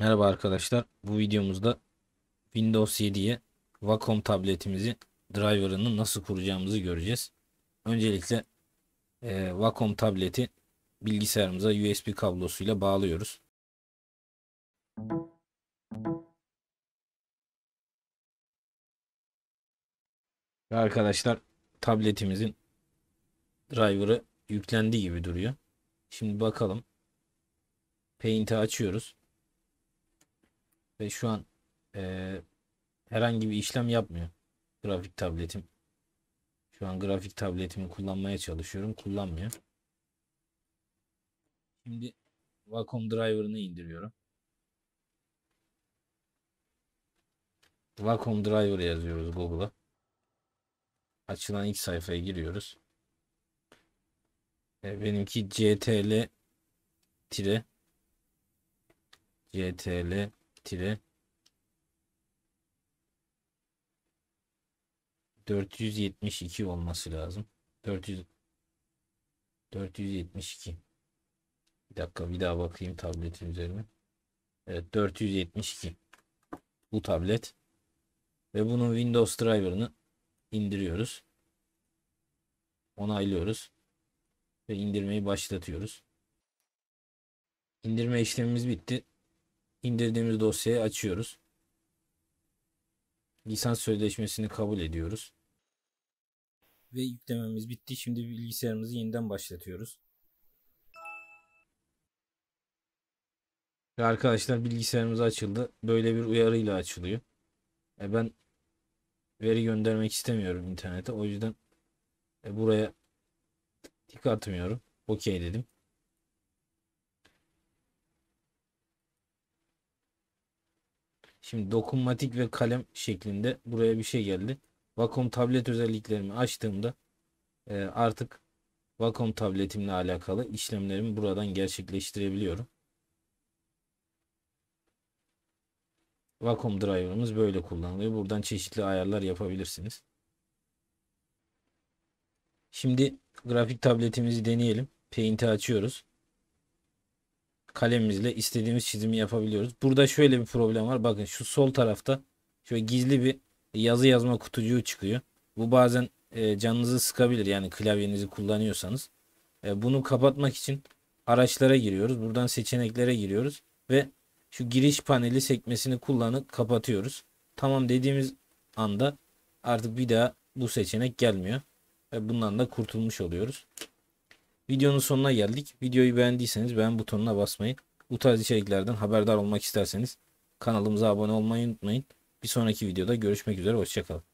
Merhaba arkadaşlar. Bu videomuzda Windows 7'ye Wacom tabletimizi driver'ını nasıl kuracağımızı göreceğiz. Öncelikle e, Wacom tableti bilgisayarımıza USB kablosuyla bağlıyoruz. Ve arkadaşlar tabletimizin driver'ı yüklendiği gibi duruyor. Şimdi bakalım. Paint'i açıyoruz. Ve şu an e, herhangi bir işlem yapmıyor grafik tabletim. Şu an grafik tabletimi kullanmaya çalışıyorum. Kullanmıyor. Şimdi Wacom driver'ını indiriyorum. Wacom driver yazıyoruz Google'a. Açılan ilk sayfaya giriyoruz. E, benimki CTL tire CTL litri 472 olması lazım. 400 472 bir dakika bir daha bakayım tabletin üzerine. Evet 472 bu tablet ve bunun Windows driver'ını indiriyoruz. Onaylıyoruz ve indirmeyi başlatıyoruz. Indirme işlemimiz bitti indirdiğimiz dosyayı açıyoruz. Lisans sözleşmesini kabul ediyoruz. Ve yüklememiz bitti. Şimdi bilgisayarımızı yeniden başlatıyoruz. Ve arkadaşlar bilgisayarımız açıldı. Böyle bir uyarıyla açılıyor. E ben veri göndermek istemiyorum internete. O yüzden e buraya tik atmıyorum. Okey dedim. Şimdi dokunmatik ve kalem şeklinde buraya bir şey geldi. Vakum tablet özelliklerimi açtığımda e, artık vakum tabletimle alakalı işlemlerimi buradan gerçekleştirebiliyorum. Vakum driver'ımız böyle kullanılıyor. Buradan çeşitli ayarlar yapabilirsiniz. Şimdi grafik tabletimizi deneyelim. Paint'i açıyoruz kalemimizle istediğimiz çizimi yapabiliyoruz. Burada şöyle bir problem var. Bakın şu sol tarafta şöyle gizli bir yazı yazma kutucuğu çıkıyor. Bu bazen e, canınızı sıkabilir yani klavyenizi kullanıyorsanız. E, bunu kapatmak için araçlara giriyoruz. Buradan seçeneklere giriyoruz ve şu giriş paneli sekmesini kullanıp kapatıyoruz. Tamam dediğimiz anda artık bir daha bu seçenek gelmiyor. Ve bundan da kurtulmuş oluyoruz. Videonun sonuna geldik. Videoyu beğendiyseniz beğen butonuna basmayı, bu tarz içeriklerden haberdar olmak isterseniz kanalımıza abone olmayı unutmayın. Bir sonraki videoda görüşmek üzere, hoşçakalın.